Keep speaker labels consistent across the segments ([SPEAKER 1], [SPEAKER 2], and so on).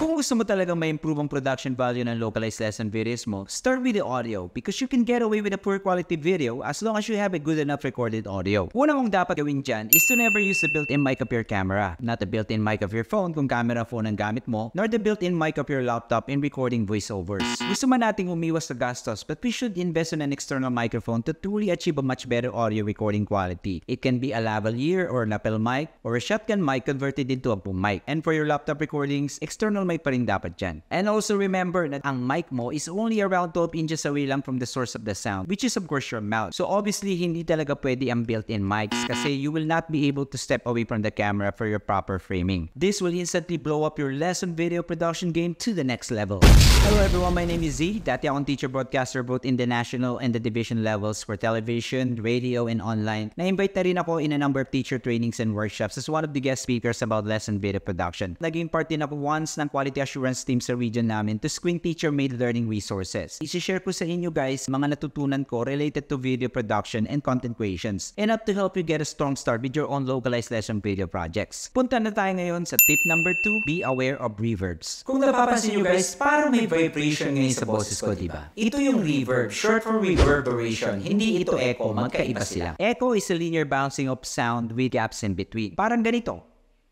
[SPEAKER 1] Kung gusto mo talaga ma-improve ang production value ng localized lesson videos mo, start with the audio because you can get away with a poor quality video as long as you have a good enough recorded audio. Una mong dapat gawin dyan is to never use the built-in mic of your camera, not the built-in mic of your phone kung camera phone ang gamit mo, nor the built-in mic of your laptop in recording voiceovers. Gusto man nating umiwas sa gastos but we should invest in an external microphone to truly achieve a much better audio recording quality. It can be a lavalier or lapel mic or a shotgun mic converted into a boom mic. And for your laptop recordings, external may pa rin dapat dyan. And also remember na ang mic mo is only around 12 inches away lang from the source of the sound, which is of course your mouth. So obviously, hindi talaga pwede ang built-in mics kasi you will not be able to step away from the camera for your proper framing. This will instantly blow up your lesson video production game to the next level. Hello everyone, my name is Z. Dati akong teacher broadcaster both in the national and the division levels for television, radio, and online. Na-invite na rin ako in a number of teacher trainings and workshops as one of the guest speakers about lesson video production. Naging part ako once ng quality assurance team sa region namin to screen teacher-made learning resources. Isishare ko sa inyo guys mga natutunan ko related to video production and content creations and up to help you get a strong start with your own localized lesson video projects. Punta na tayo ngayon sa tip number 2, be aware of reverbs. Kung napapansin nyo guys, parang may vibration ngayon sa boses ko, di ba? Ito yung reverb, short for reverberation. Hindi ito echo, magkaiba sila. Echo is a linear bouncing of sound with gaps in between. Parang ganito.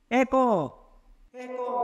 [SPEAKER 1] Echo! Echo!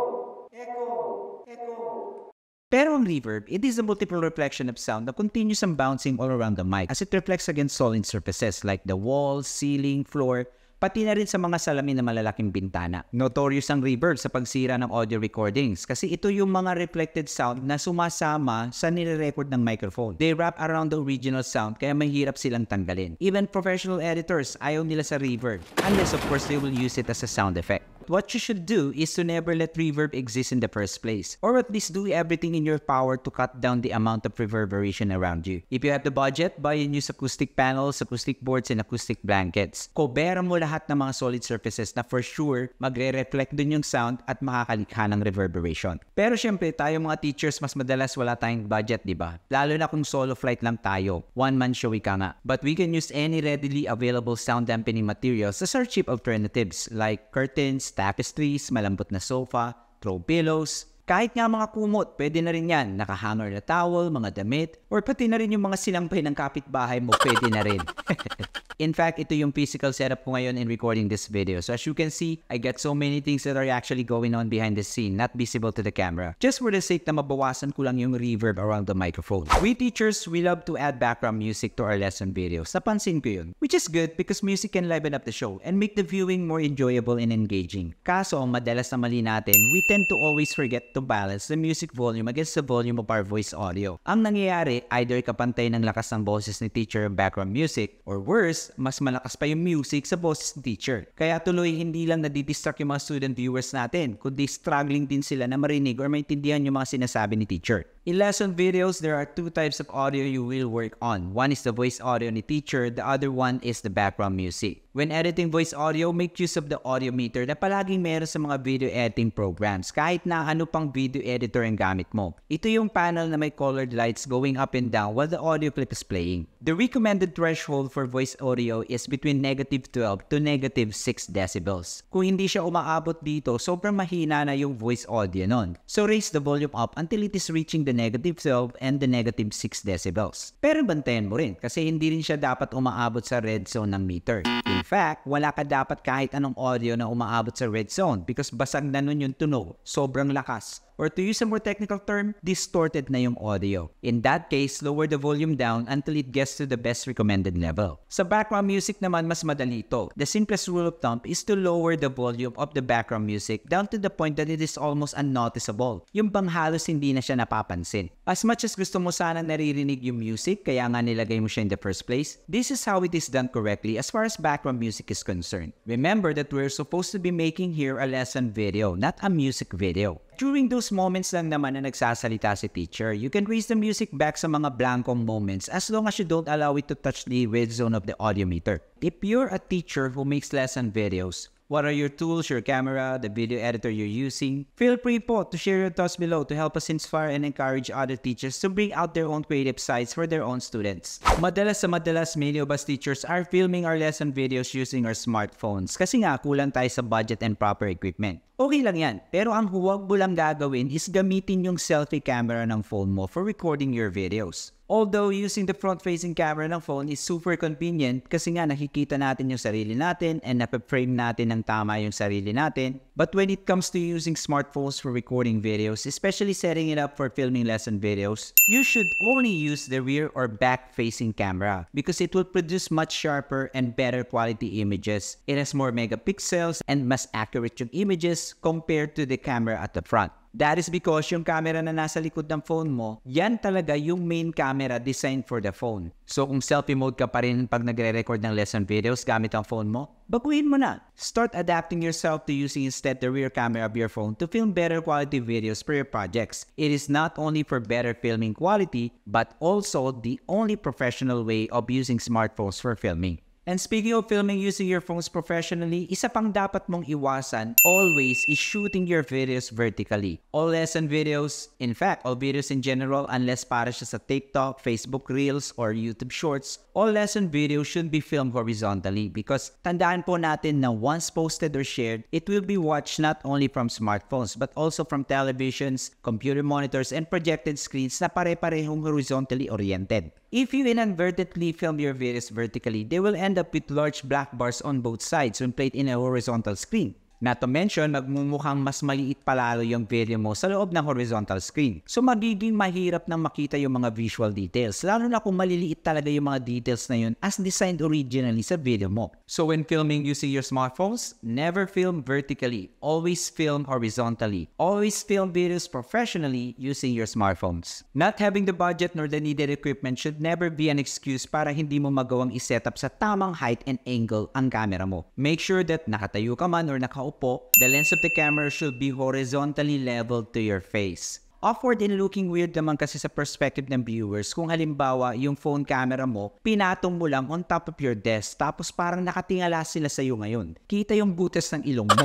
[SPEAKER 1] Pero ang reverb, it is a multiple reflection of sound that continues on bouncing all around the mic as it reflects against solid surfaces like the wall, ceiling, floor, pati na rin sa mga salamin na malalaking bintana. Notorious ang reverb sa pagsira ng audio recordings kasi ito yung mga reflected sound na sumasama sa nire-record ng microphone. They wrap around the original sound kaya mahirap silang tanggalin. Even professional editors ayaw nila sa reverb unless of course they will use it as a sound effect what you should do is to never let reverb exist in the first place, or at least do everything in your power to cut down the amount of reverberation around you. If you have the budget, buy and use acoustic panels, acoustic boards, and acoustic blankets. Kobera mo lahat ng mga solid surfaces na for sure magre-reflect dun yung sound at makakalikha ng reverberation. Pero syempre, tayo mga teachers, mas madalas wala tayong budget, di ba? Lalo na kung solo flight lang tayo. One-man show ika nga. But we can use any readily available sound dampening materials as our cheap alternatives like curtains, tapestries, malambot na sofa, throw pillows, kahit nga mga kumot, pwede na rin yan. Nakahanger na towel, mga damit, or pati na rin yung mga sinampay ng kapitbahay mo, pwede na rin. In fact, ito yung physical setup ko ngayon in recording this video. So as you can see, I get so many things that are actually going on behind the scene, not visible to the camera. Just for the sake na mabawasan ko lang yung reverb around the microphone. We teachers, we love to add background music to our lesson videos. Napansin ko yun. Which is good because music can liven up the show and make the viewing more enjoyable and engaging. Kaso, madalas na mali natin, we tend to always forget to balance the music volume against the volume of our voice audio. Ang nangyayari, either kapantay ng lakas ng boses ni teacher ang background music, or worse, mas malakas pa yung music sa boses ng teacher. Kaya tuloy hindi lang nadidistract yung mga student viewers natin, kundi struggling din sila na marinig or maintindihan yung mga sinasabi ni teacher. In lesson videos, there are two types of audio you will work on. One is the voice audio ni teacher, the other one is the background music. When editing voice audio, make use of the audio meter na palaging meron sa mga video editing programs kahit na ano pang video editor ang gamit mo. Ito yung panel na may colored lights going up and down while the audio clip is playing. The recommended threshold for voice audio is between negative 12 to negative 6 decibels. Kung hindi siya umaabot dito, sobrang mahina na yung voice audio nun. So raise the volume up until it is reaching the negative 12 and the negative 6 decibels. Pero bantayan mo rin kasi hindi rin siya dapat umaabot sa red zone ng meter. In fact, wala ka dapat kahit anong audio na umaabot sa red zone because basag na nun yung tunog. Sobrang lakas or to use a more technical term, distorted na yung audio. In that case, lower the volume down until it gets to the best recommended level. Sa background music naman, mas madali ito. The simplest rule of thumb is to lower the volume of the background music down to the point that it is almost unnoticeable. Yung bang halos hindi na siya napapansin. As much as gusto mo sana naririnig yung music, kaya nga nilagay mo siya in the first place, this is how it is done correctly as far as background music is concerned. Remember that we're supposed to be making here a lesson video, not a music video during those moments lang naman na nagsasalita si teacher, you can raise the music back sa mga blankong moments as long as you don't allow it to touch the red zone of the audiometer. If you're a teacher who makes lesson videos, What are your tools, your camera, the video editor you're using? Feel free po to share your thoughts below to help us inspire and encourage other teachers to bring out their own creative sides for their own students. Madalas sa madalas, Meliobas teachers are filming our lesson videos using our smartphones kasi nga kulang tayo sa budget and proper equipment. Okay lang yan, pero ang huwag mo lang gagawin is gamitin yung selfie camera ng phone mo for recording your videos. Although using the front-facing camera ng phone is super convenient kasi nga nakikita natin yung sarili natin and napaframe natin ng tama yung sarili natin. But when it comes to using smartphones for recording videos, especially setting it up for filming lesson videos, you should only use the rear or back-facing camera because it will produce much sharper and better quality images. It has more megapixels and mas accurate yung images compared to the camera at the front. That is because yung camera na nasa likod ng phone mo, yan talaga yung main camera designed for the phone. So kung selfie mode ka pa rin pag nagre-record ng lesson videos gamit ang phone mo, baguhin mo na. Start adapting yourself to using instead the rear camera of your phone to film better quality videos for your projects. It is not only for better filming quality, but also the only professional way of using smartphones for filming. And speaking of filming using your phones professionally, isa pang dapat mong iwasan always is shooting your videos vertically. All lesson videos, in fact, all videos in general unless para siya sa TikTok, Facebook Reels, or YouTube Shorts, all lesson videos should be filmed horizontally because tandaan po natin na once posted or shared, it will be watched not only from smartphones but also from televisions, computer monitors, and projected screens na pare-parehong horizontally oriented. If you inadvertently film your videos vertically, they will end end up with large black bars on both sides when played in a horizontal screen. Not to mention, magmumukhang mas maliit palalo yung video mo sa loob ng horizontal screen. So magiging mahirap nang makita yung mga visual details, lalo na kung maliliit talaga yung mga details na yun as designed originally sa video mo. So when filming using your smartphones, never film vertically. Always film horizontally. Always film videos professionally using your smartphones. Not having the budget nor the needed equipment should never be an excuse para hindi mo magawang isetup sa tamang height and angle ang camera mo. Make sure that nakatayo ka man or nakaupo nakaupo, the lens of the camera should be horizontally leveled to your face. Awkward and looking weird naman kasi sa perspective ng viewers kung halimbawa yung phone camera mo, pinatong mo lang on top of your desk tapos parang nakatingala sila sa iyo ngayon. Kita yung butas ng ilong mo.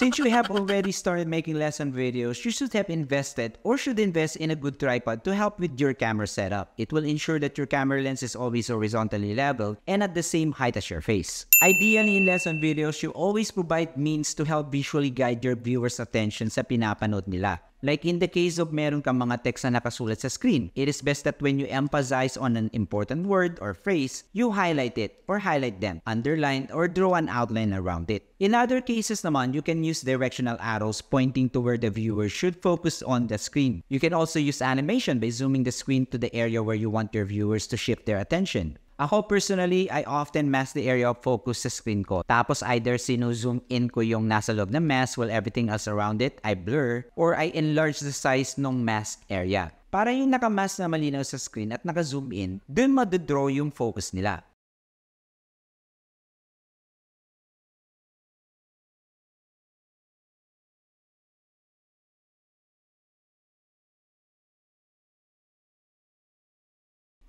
[SPEAKER 1] Since you have already started making lesson videos, you should have invested or should invest in a good tripod to help with your camera setup. It will ensure that your camera lens is always horizontally leveled and at the same height as your face. Ideally, in lesson videos, you always provide means to help visually guide your viewers' attention sa pinapanood nila. Like in the case of meron kang mga text na nakasulat sa screen, it is best that when you emphasize on an important word or phrase, you highlight it or highlight them, underline or draw an outline around it. In other cases naman, you can use directional arrows pointing to where the viewer should focus on the screen. You can also use animation by zooming the screen to the area where you want your viewers to shift their attention. Ako personally, I often mask the area of focus sa screen ko. Tapos either sino-zoom in ko yung nasa loob ng mask while everything else around it, I blur, or I enlarge the size ng mask area. Para yung nakamask na malinaw sa screen at naka-zoom in, dun madadraw yung focus nila.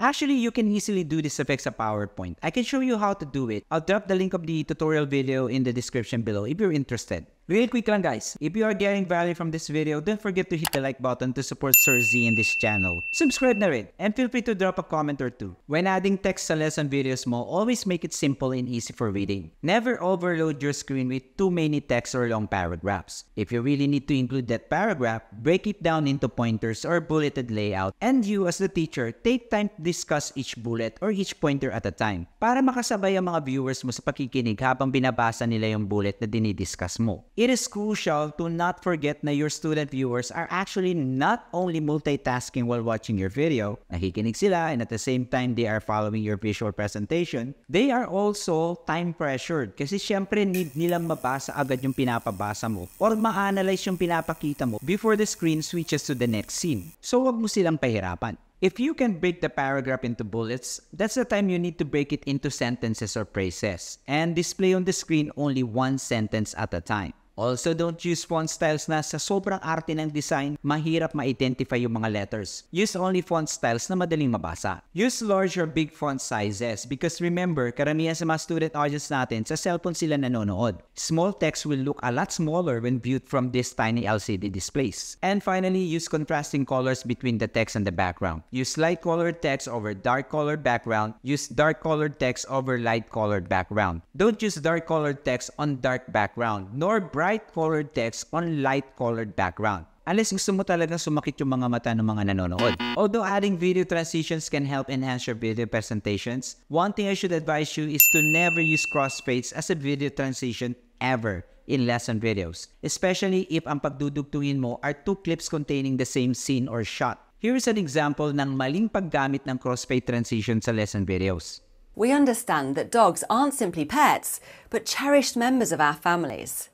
[SPEAKER 1] Actually, you can easily do this effects of PowerPoint. I can show you how to do it. I'll drop the link of the tutorial video in the description below if you're interested. Real quick lang guys, if you are getting value from this video, don't forget to hit the like button to support Sir Z in this channel. Subscribe na rin, and feel free to drop a comment or two. When adding text sa lesson videos mo, always make it simple and easy for reading. Never overload your screen with too many text or long paragraphs. If you really need to include that paragraph, break it down into pointers or bulleted layout, and you as the teacher, take time to discuss each bullet or each pointer at a time para makasabay ang mga viewers mo sa pakikinig habang binabasa nila yung bullet na dinidiscuss mo. it is crucial to not forget na your student viewers are actually not only multitasking while watching your video, nakikinig sila and at the same time they are following your visual presentation, they are also time pressured kasi syempre need nilang mabasa agad yung pinapabasa mo or ma-analyze yung pinapakita mo before the screen switches to the next scene. So wag mo silang pahirapan. If you can break the paragraph into bullets, that's the time you need to break it into sentences or phrases and display on the screen only one sentence at a time. Also, don't use font styles na sa sobrang arte ng design, mahirap ma-identify yung mga letters. Use only font styles na madaling mabasa. Use large or big font sizes because remember, karamihan sa mga student audience natin, sa cellphone sila nanonood. Small text will look a lot smaller when viewed from this tiny LCD displays. And finally, use contrasting colors between the text and the background. Use light colored text over dark colored background. Use dark colored text over light colored background. Don't use dark colored text on dark background, nor bright bright colored text on light colored background unless gusto mo talaga sumakit yung mga mata ng mga nanonood. Although adding video transitions can help enhance your video presentations, one thing I should advise you is to never use crossfades as a video transition ever in lesson videos, especially if ang pagdudugtungin mo are two clips containing the same scene or shot. Here is an example ng maling paggamit ng crossfade transition sa lesson videos. We understand that dogs aren't simply pets, but cherished members of our families.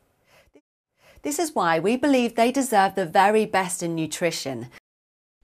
[SPEAKER 1] This is why we believe they deserve the very best in nutrition.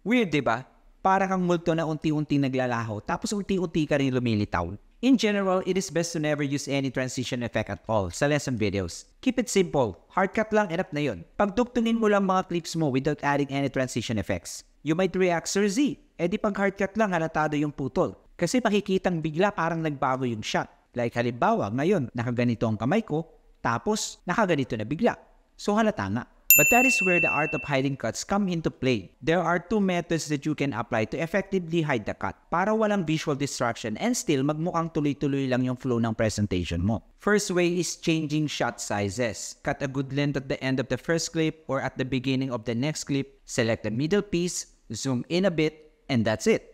[SPEAKER 1] Weird, di ba? Para kang multo na unti-unti naglalaho tapos unti-unti ka rin lumilitaw. In general, it is best to never use any transition effect at all sa lesson videos. Keep it simple. Hard cut lang, enough na yun. Pagdugtungin mo lang mga clips mo without adding any transition effects. You might react, Sir Z, eh di pag hard cut lang halatado yung putol. Kasi makikitang bigla parang nagbago yung shot. Like halimbawa, ngayon, nakaganito ang kamay ko, tapos nakaganito na bigla. So halata nga. But that is where the art of hiding cuts come into play. There are two methods that you can apply to effectively hide the cut para walang visual distraction and still magmukhang tuloy-tuloy lang yung flow ng presentation mo. First way is changing shot sizes. Cut a good length at the end of the first clip or at the beginning of the next clip. Select the middle piece, zoom in a bit, and that's it.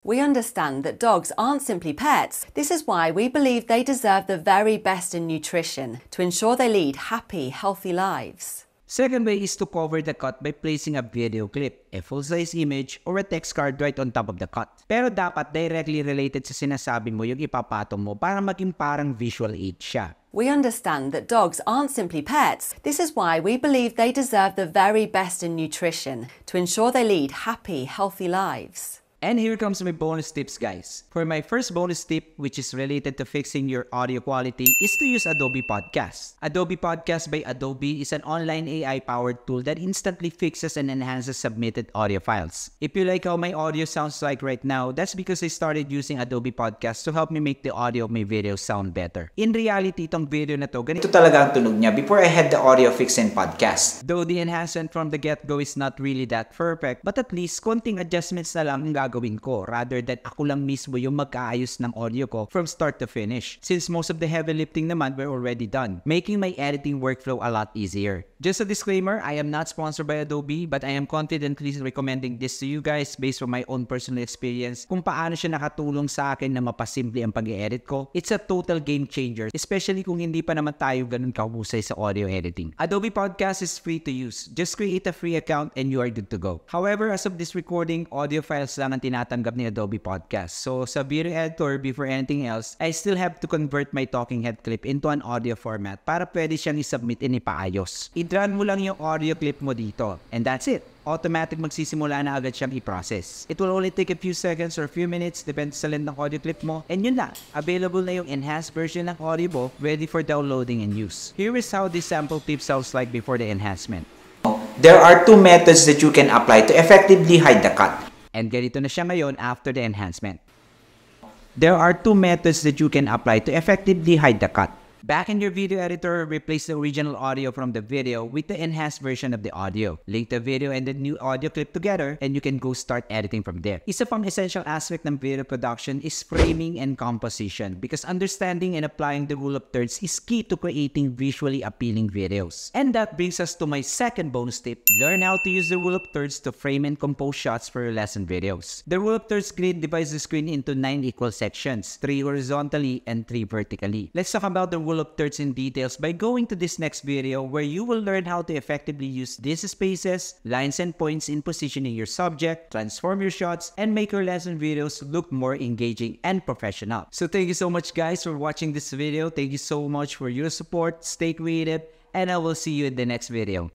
[SPEAKER 1] We understand that dogs aren't simply pets. This is why we believe they deserve the very best in nutrition to ensure they lead happy, healthy lives. Second way is to cover the cut by placing a video clip, a full-size image, or a text card right on top of the cut. Pero dapat directly related sa sinasabi mo yung ipapatong mo para maging parang visual aid siya. We understand that dogs aren't simply pets. This is why we believe they deserve the very best in nutrition to ensure they lead happy, healthy lives. And here comes my bonus tips guys. For my first bonus tip, which is related to fixing your audio quality, is to use Adobe Podcast. Adobe Podcast by Adobe is an online AI-powered tool that instantly fixes and enhances submitted audio files. If you like how my audio sounds like right now, that's because I started using Adobe Podcast to help me make the audio of my video sound better. In reality, itong video na to, ganito talaga ang tunog niya before I had the audio fix in podcast. Though the enhancement from the get-go is not really that perfect, but at least konting adjustments na lang ang gagawin ko rather than ako lang mismo yung magkaayos ng audio ko from start to finish. Since most of the heavy lifting naman were already done, making my editing workflow a lot easier. Just a disclaimer, I am not sponsored by Adobe but I am confidently recommending this to you guys based on my own personal experience kung paano siya nakatulong sa akin na mapasimple ang pag-edit ko. It's a total game changer, especially kung hindi pa naman tayo ganun kahusay sa audio editing. Adobe Podcast is free to use. Just create a free account and you are good to go. However, as of this recording, audio files lang ang ang tinatanggap ni Adobe Podcast. So sa video editor, before anything else, I still have to convert my talking head clip into an audio format para pwede siyang isubmit and ipaayos. I-run mo lang yung audio clip mo dito. And that's it automatic magsisimula na agad siyang i-process. It will only take a few seconds or a few minutes, depende sa length ng audio clip mo. And yun na, available na yung enhanced version ng Audible, ready for downloading and use. Here is how this sample clip sounds like before the enhancement.
[SPEAKER 2] There are two methods
[SPEAKER 1] that you can apply to effectively hide the cut. And ganito na siya ngayon after the enhancement. There are two methods that you can apply to effectively hide the cut. Back in your video editor, replace the original audio from the video with the enhanced version of the audio. Link the video and the new audio clip together and you can go start editing from there. Isa pang essential aspect ng video production is framing and composition because understanding and applying the rule of thirds is key to creating visually appealing videos. And that brings us to my second bonus tip. Learn how to use the rule of thirds to frame and compose shots for your lesson videos. The rule of thirds grid divides the screen into 9 equal sections, 3 horizontally and 3 vertically. Let's talk about the Rule of Thirds in details by going to this next video where you will learn how to effectively use these spaces, lines and points in positioning your subject, transform your shots, and make your lesson videos look more engaging and professional. So thank you so much guys for watching this video. Thank you so much for your support. Stay creative and I will see you in the next video.